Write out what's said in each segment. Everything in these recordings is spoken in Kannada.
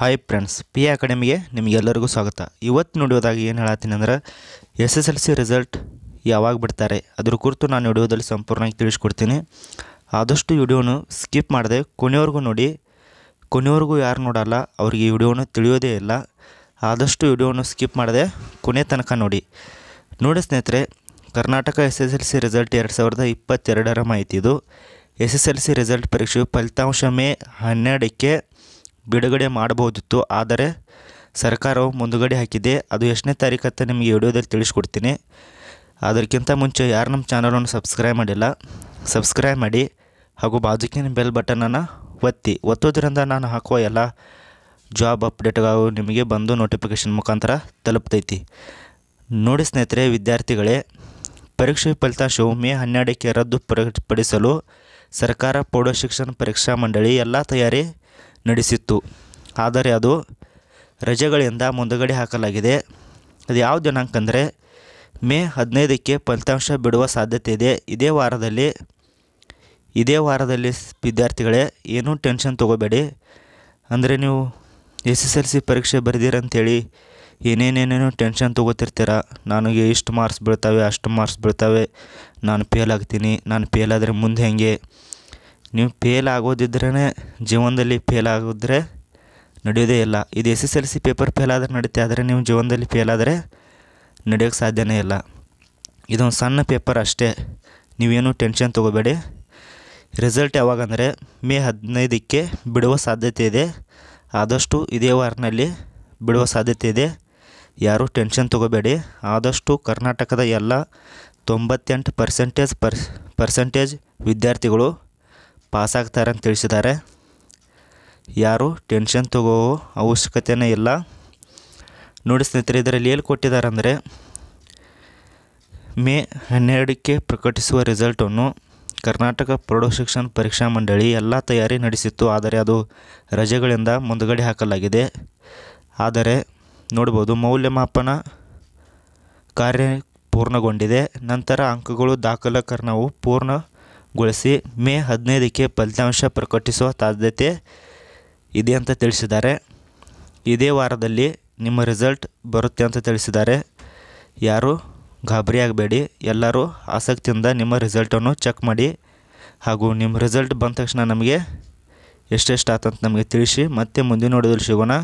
ಹಾಯ್ ಫ್ರೆಂಡ್ಸ್ ಪಿ ಎ ಅಕಾಡೆಮಿಗೆ ನಿಮಗೆಲ್ಲರಿಗೂ ಸ್ವಾಗತ ಇವತ್ತು ನೋಡೋದಾಗ ಏನು ಹೇಳತ್ತೀನಿ ಅಂದರೆ S S L C result ಯಾವಾಗ ಬಿಡ್ತಾರೆ ಅದ್ರ ಕುರಿತು ನಾನು ವಿಡಿಯೋದಲ್ಲಿ ಸಂಪೂರ್ಣವಾಗಿ ತಿಳಿಸ್ಕೊಡ್ತೀನಿ ಆದಷ್ಟು ವಿಡಿಯೋನು ಸ್ಕಿಪ್ ಮಾಡಿದೆ ಕೊನೆಯವರೆಗೂ ನೋಡಿ ಕೊನೆಯವರೆಗೂ ಯಾರು ನೋಡಲ್ಲ ಅವ್ರಿಗೆ ಈ ವಿಡಿಯೋನು ತಿಳಿಯೋದೇ ಇಲ್ಲ ಆದಷ್ಟು ವಿಡಿಯೋನು ಸ್ಕಿಪ್ ಮಾಡಿದೆ ಕೊನೆ ತನಕ ನೋಡಿ ನೋಡಿ ಸ್ನೇಹಿತರೆ Karnataka S S L C result ಎರಡು ಸಾವಿರದ ಇಪ್ಪತ್ತೆರಡರ ಮಾಹಿತಿ ಇದು S S L C result ಪರೀಕ್ಷೆಯು ಫಲಿತಾಂಶ ಮೇ ಹನ್ನೆರಡಕ್ಕೆ ಬಿಡುಗಡೆ ಮಾಡಬಹುದಿತ್ತು ಆದರೆ ಸರ್ಕಾರವು ಮುಂದುಗಡೆ ಹಾಕಿದೆ ಅದು ಎಷ್ಟನೇ ತಾರೀಕು ಅಂತ ನಿಮಗೆ ವಿಡಿಯೋದಲ್ಲಿ ತಿಳಿಸ್ಕೊಡ್ತೀನಿ ಅದಕ್ಕಿಂತ ಮುಂಚೆ ಯಾರು ನಮ್ಮ ಚಾನಲನ್ನು ಸಬ್ಸ್ಕ್ರೈಬ್ ಮಾಡಿಲ್ಲ ಸಬ್ಸ್ಕ್ರೈಬ್ ಮಾಡಿ ಹಾಗೂ ಬಾಜುಕಿನ ಬೆಲ್ ಬಟನನ್ನು ಒತ್ತಿ ಒತ್ತೋದ್ರಿಂದ ನಾನು ಹಾಕುವ ಎಲ್ಲ ಜಾಬ್ ಅಪ್ಡೇಟ್ಗಳು ನಿಮಗೆ ಬಂದು ನೋಟಿಫಿಕೇಷನ್ ಮುಖಾಂತರ ತಲುಪ್ತೈತಿ ನೋಡಿ ಸ್ನೇಹಿತರೆ ವಿದ್ಯಾರ್ಥಿಗಳೇ ಪರೀಕ್ಷೆ ಫಲಿತಾಂಶವು ಮೇ ಹನ್ನೆರಡಕ್ಕೆ ರದ್ದು ಪ್ರಕಟಪಡಿಸಲು ಸರ್ಕಾರ ಶಿಕ್ಷಣ ಪರೀಕ್ಷಾ ಮಂಡಳಿ ಎಲ್ಲ ತಯಾರಿ ನಡೆಸಿತ್ತು ಆದರೆ ಅದು ರಜೆಗಳಿಂದ ಮುಂದುಗಡೆ ಹಾಕಲಾಗಿದೆ ಅದು ಯಾವ ದಿನಾಂಕ ಅಂದರೆ ಮೇ ಹದಿನೈದಕ್ಕೆ ಫಲಿತಾಂಶ ಬಿಡುವ ಸಾಧ್ಯತೆ ಇದೆ ಇದೇ ವಾರದಲ್ಲಿ ಇದೇ ವಾರದಲ್ಲಿ ವಿದ್ಯಾರ್ಥಿಗಳೇ ಏನೂ ಟೆನ್ಷನ್ ತೊಗೋಬೇಡಿ ಅಂದರೆ ನೀವು ಎಸ್ ಎಸ್ ಎಲ್ ಸಿ ಪರೀಕ್ಷೆ ಬರೆದಿರಂತೇಳಿ ಏನೇನೇನೇನೋ ಟೆನ್ಷನ್ ತೊಗೋತಿರ್ತೀರ ನನಗೆ ಇಷ್ಟು ಮಾರ್ಕ್ಸ್ ಬೀಳ್ತವೆ ಅಷ್ಟು ಮಾರ್ಕ್ಸ್ ಬೀಳ್ತವೆ ನಾನು ಫೇಲ್ ಆಗ್ತೀನಿ ನಾನು ಫೇಲ್ ಆದರೆ ಮುಂದೆ ಹೇಗೆ ನೀವು ಫೇಲ್ ಆಗೋದಿದ್ರೇ ಜೀವನದಲ್ಲಿ ಫೇಲ್ ಆಗಿದ್ರೆ ನಡೆಯೋದೇ ಇಲ್ಲ ಇದು S S L C paper fail ಆದರೆ ನಡೀತೆ ಆದರೆ ನೀವು ಜೀವನದಲ್ಲಿ ಫೇಲ್ ಆದರೆ ನಡೆಯೋಕ್ಕೆ ಸಾಧ್ಯನೇ ಇಲ್ಲ ಇದೊಂದು ಸಣ್ಣ ಪೇಪರ್ ಅಷ್ಟೇ ನೀವೇನು ಟೆನ್ಷನ್ ತೊಗೋಬೇಡಿ ರಿಸಲ್ಟ್ ಯಾವಾಗಂದರೆ ಮೇ ಹದಿನೈದಕ್ಕೆ ಬಿಡುವ ಸಾಧ್ಯತೆ ಇದೆ ಆದಷ್ಟು ಇದೇ ವಾರನಲ್ಲಿ ಬಿಡುವ ಸಾಧ್ಯತೆ ಇದೆ ಯಾರೂ ಟೆನ್ಷನ್ ತೊಗೋಬೇಡಿ ಆದಷ್ಟು ಕರ್ನಾಟಕದ ಎಲ್ಲ ತೊಂಬತ್ತೆಂಟು ಪರ್ಸೆಂಟೇಜ್ ಪರ್ಸ್ ಪರ್ಸೆಂಟೇಜ್ ವಿದ್ಯಾರ್ಥಿಗಳು ಪಾಸಾಗ್ತಾರೆ ಅಂತ ತಿಳಿಸಿದ್ದಾರೆ ಯಾರು ಟೆನ್ಷನ್ ತಗೋ ಅವಶ್ಯಕತೆಯೇ ಇಲ್ಲ ನೋಡಿ ಸ್ನೇಹಿತರೆ ಇದರಲ್ಲಿ ಏನು ಕೊಟ್ಟಿದ್ದಾರೆ ಅಂದರೆ ಮೇ ಹನ್ನೆರಡಕ್ಕೆ ಪ್ರಕಟಿಸುವ ರಿಸಲ್ಟನ್ನು ಕರ್ನಾಟಕ ಪ್ರೌಢಶಿಕ್ಷಣ ಪರೀಕ್ಷಾ ಮಂಡಳಿ ಎಲ್ಲ ತಯಾರಿ ನಡೆಸಿತ್ತು ಆದರೆ ಅದು ರಜೆಗಳಿಂದ ಮುಂದುಗಡೆ ಹಾಕಲಾಗಿದೆ ಆದರೆ ನೋಡ್ಬೋದು ಮೌಲ್ಯಮಾಪನ ಕಾರ್ಯ ಪೂರ್ಣಗೊಂಡಿದೆ ನಂತರ ಅಂಕಗಳು ದಾಖಲಕರಣವು ಪೂರ್ಣ ಗೊಳಿಸಿ ಮೇ ಹದಿನೈದಕ್ಕೆ ಫಲಿತಾಂಶ ಪ್ರಕಟಿಸುವ ಸಾಧ್ಯತೆ ಇದೆ ಅಂತ ತಿಳಿಸಿದ್ದಾರೆ ಇದೇ ವಾರದಲ್ಲಿ ನಿಮ್ಮ ರಿಸಲ್ಟ್ ಬರುತ್ತೆ ಅಂತ ತಿಳಿಸಿದ್ದಾರೆ ಯಾರು ಗಾಬರಿಯಾಗಬೇಡಿ ಎಲ್ಲರೂ ಆಸಕ್ತಿಯಿಂದ ನಿಮ್ಮ ರಿಸಲ್ಟನ್ನು ಚೆಕ್ ಮಾಡಿ ಹಾಗೂ ನಿಮ್ಮ ರಿಸಲ್ಟ್ ಬಂದ ತಕ್ಷಣ ನಮಗೆ ಎಷ್ಟೆಷ್ಟು ಆತಂತ ನಮಗೆ ತಿಳಿಸಿ ಮತ್ತೆ ಮುಂದಿನ ನೋಡಿದ್ರು ಸಿಗೋಣ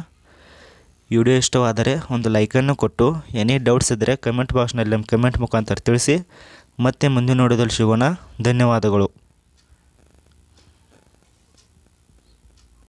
ವಿಡಿಯೋ ಇಷ್ಟವಾದರೆ ಒಂದು ಲೈಕನ್ನು ಕೊಟ್ಟು ಎನಿ ಡೌಟ್ಸ್ ಇದ್ದರೆ ಕಮೆಂಟ್ ಬಾಕ್ಸ್ನಲ್ಲಿ ನಮ್ಮ ಕಮೆಂಟ್ ಮುಖಾಂತರ ತಿಳಿಸಿ ಮತ್ತೆ ಮುಂದಿನ ನೋಡಿದಲ್ಲಿ ಸಿಗೋಣ ಧನ್ಯವಾದಗಳು